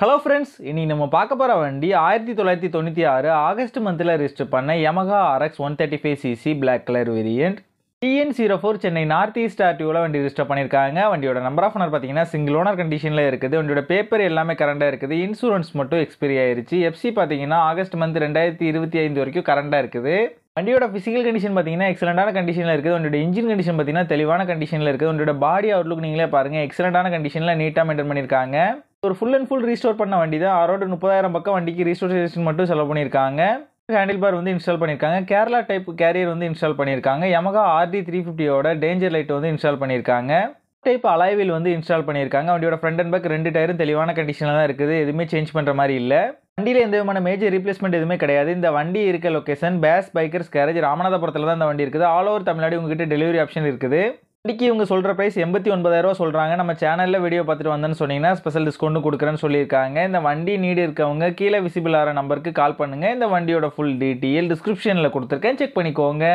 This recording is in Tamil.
ஹலோ ஃப்ரெண்ட்ஸ் இனி நம்ம பார்க்க போகிற வண்டி ஆயிரத்தி தொள்ளாயிரத்தி தொண்ணூற்றி ஆறு ஆகஸ்ட் மந்தில் ரிஜிஸ்டர் பண்ண Yamaha R X one thirty five C C black colour variant T N zero four Chennai north east ஆர்டியோவில் வண்டி ரிஜிஸ்டர் பண்ணியிருக்காங்க வண்டியோட நம்பர் ஆஃப் ஓனர் பார்த்தீங்கன்னா சிங்கிள் ஓனர் கண்டிஷனில் இருக்குது வண்டியோட பேப்பர் எல்லாமே கரண்டாக இருக்குது இன்சூரன்ஸ் மட்டும் எக்ஸ்பைரி ஆயிருச்சு எஃப்சி பார்த்தீங்கன்னா ஆகஸ்ட் மந்த் ரெண்டாயிரத்தி இருபத்தி ஐந்து வரைக்கும் கரண்டாக இருக்குது வண்டியோட ஃபிசிக்கல் கண்டிஷன் பார்த்தீங்கன்னா எக்ஸலண்டான கண்டிஷனில் இருக்குது உங்களோட இன்ஜின் கண்டிஷன் பார்த்தீங்கன்னா தெளிவான கண்டிஷனில் இருக்குது உங்களோட பாடி அவுட்லுக் நீங்களே பாருங்கள் எக்ஸலண்டான கண்டிஷனில் நீட்டாக மெயின்டைன் பண்ணியிருக்காங்க ஒரு ஃபுல் அண்ட் ஃபுல் ரீஸ்டோர் பண்ண வண்டி தான் அரௌண்ட் முப்பதாயிரம் பக்கம் வண்டிக்கு ரீஸ்டோரேஷன் மட்டும் செலவு பண்ணியிருக்காங்க ஹேண்டில் பார் வந்து இன்ஸ்டால் பண்ணியிருக்காங்க கேரளா டைப் கேரியர் வந்து இன்ஸ்டால் பண்ணியிருக்காங்க எமகா ஆர்டி த்ரீ ஃபிஃப்டியோட டேஞ்சர் லைட் வந்து இன்ஸ்டால் பண்ணியிருக்காங்க டைப் அலைவில் வந்து இன்ஸ்டால் பண்ணியிருக்காங்க வண்டியோட ஃப்ரண்ட் அண்ட் பேக் ரெண்டு டயரும் தெளிவான கண்டிஷனில் தான் இருக்குது எதுவுமே சேஞ்ச் பண்ணுற மாதிரி இல்லை வண்டியில் எந்த விதமான மேஜர் ரீப்ளேஸ்மெண்ட் எதுவுமே கிடையாது இந்த வண்டி இருக்க லொக்கேஷன் பேஸ் பைக்கர்ஸ் கேரேஜ் ராமநாதபுரத்தில் தான் இந்த வண்டி இருக்குது ஆல் ஓவர் தமிழ்நாடு உங்ககிட்ட டெலிவரி ஆப்ஷன் இருக்குது இன்றைக்கி இவங்க சொல்கிற ப்ரைஸ் எண்பத்தி ஒன்பதாயிரரூவா சொல்கிறாங்க நம்ம சேனலில் வீடியோ பார்த்துட்டு வந்தேன்னு சொன்னீங்கன்னா ஸ்பெஷல் டிஸ்கவுண்ட் கொடுக்குறேன்னு சொல்லியிருக்காங்க இந்த வண்டி நீடு இருக்கவங்க கீழே விசிபிள் ஆகிற நம்பருக்கு கால் பண்ணுங்கள் இந்த வண்டியோட ஃபுல் டீட்டெயில் டிஸ்கிரிப்ஷனில் கொடுத்துருக்கேன் செக் பண்ணிக்கோங்க